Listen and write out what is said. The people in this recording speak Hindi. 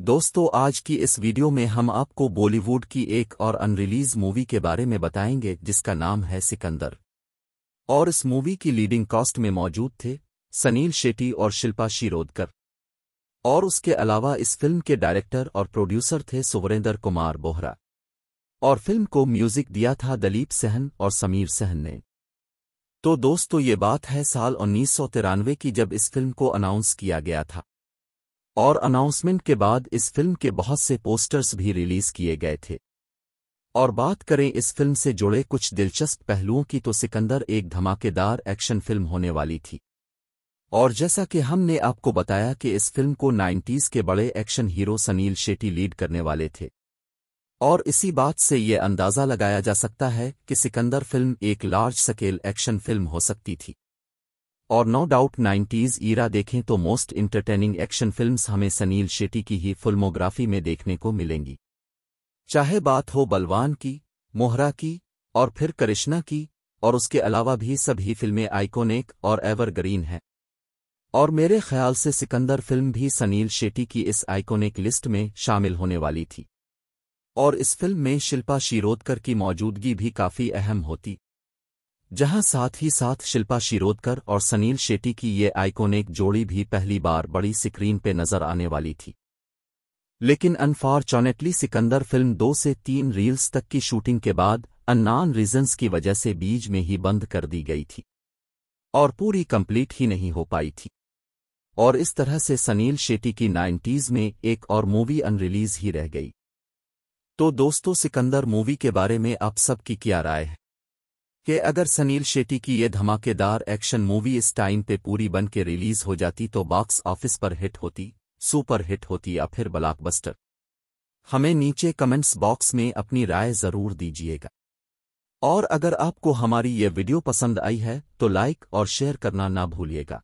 दोस्तों आज की इस वीडियो में हम आपको बॉलीवुड की एक और अनरिलीज मूवी के बारे में बताएंगे जिसका नाम है सिकंदर और इस मूवी की लीडिंग कास्ट में मौजूद थे सनील शेट्टी और शिल्पा शिरोदकर और उसके अलावा इस फिल्म के डायरेक्टर और प्रोड्यूसर थे सुवरेंद्र कुमार बोहरा और फिल्म को म्यूजिक दिया था दलीप सहन और समीर सहन ने तो दोस्तों ये बात है साल उन्नीस की जब इस फिल्म को अनाउंस किया गया था और अनाउंसमेंट के बाद इस फिल्म के बहुत से पोस्टर्स भी रिलीज किए गए थे और बात करें इस फिल्म से जुड़े कुछ दिलचस्प पहलुओं की तो सिकंदर एक धमाकेदार एक्शन फिल्म होने वाली थी और जैसा कि हमने आपको बताया कि इस फिल्म को नाइन्टीज़ के बड़े action hero Suniel Shetty lead करने वाले थे और इसी बात से ये अंदाज़ा लगाया जा सकता है कि सिकंदर फिल्म एक लार्ज स्केल एक्शन फिल्म हो सकती थी और नो डाउट नाइन्टीज़ ईरा देखें तो मोस्ट इंटरटेनिंग एक्शन फिल्म्स हमें सनील शेट्टी की ही फिल्मोग्राफी में देखने को मिलेंगी चाहे बात हो बलवान की मोहरा की और फिर करिश्ना की और उसके अलावा भी सभी फिल्में आइकोनिक और एवरग्रीन हैं और मेरे ख्याल से सिकंदर फिल्म भी सनील शेट्टी की इस आइकोनिक लिस्ट में शामिल होने वाली थी और इस फिल्म में शिल्पा शिरोदकर की मौजूदगी भी काफ़ी अहम होती जहां साथ ही साथ शिल्पा शिरोदकर और सनील शेट्टी की ये आइकोनिक जोड़ी भी पहली बार बड़ी स्क्रीन पे नजर आने वाली थी लेकिन अनफॉर्चुनेटली सिकंदर फिल्म दो से तीन रील्स तक की शूटिंग के बाद अननान रीजन्स की वजह से बीज में ही बंद कर दी गई थी और पूरी कंप्लीट ही नहीं हो पाई थी और इस तरह से सनील शेट्टी की नाइन्टीज में एक और मूवी अनरिलीज ही रह गई तो दोस्तों सिकंदर मूवी के बारे में आप सबकी क्या राय है कि अगर सनील शेट्टी की ये धमाकेदार एक्शन मूवी इस टाइम पे पूरी बन के रिलीज हो जाती तो बॉक्स ऑफिस पर हिट होती सुपर हिट होती या फिर ब्लॉकबस्टर हमें नीचे कमेंट्स बॉक्स में अपनी राय जरूर दीजिएगा और अगर आपको हमारी ये वीडियो पसंद आई है तो लाइक और शेयर करना ना भूलिएगा